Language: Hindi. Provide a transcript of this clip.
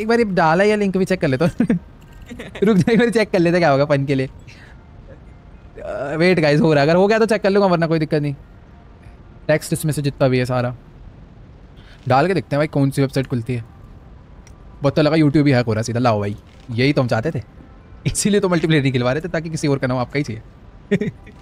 एक बार डाला या लिंक भी चेक कर लेता हूँ रुक जाए चेक कर लेते क्या होगा पन के लिए वेट गाइज हो रहा है अगर हो गया तो चेक कर लूँगा वरना कोई दिक्कत नहीं टेक्स्ट इसमें से जितना भी है सारा डाल के देखते हैं भाई कौन सी वेबसाइट खुलती है बहुत तो लगा यूट्यूब ही हैक हो रहा सीधा लाओ भाई यही तो हम चाहते थे इसीलिए तो मल्टीप्लेयर नहीं खिलवा रहे थे ताकि किसी और का नाम आपका ही चाहिए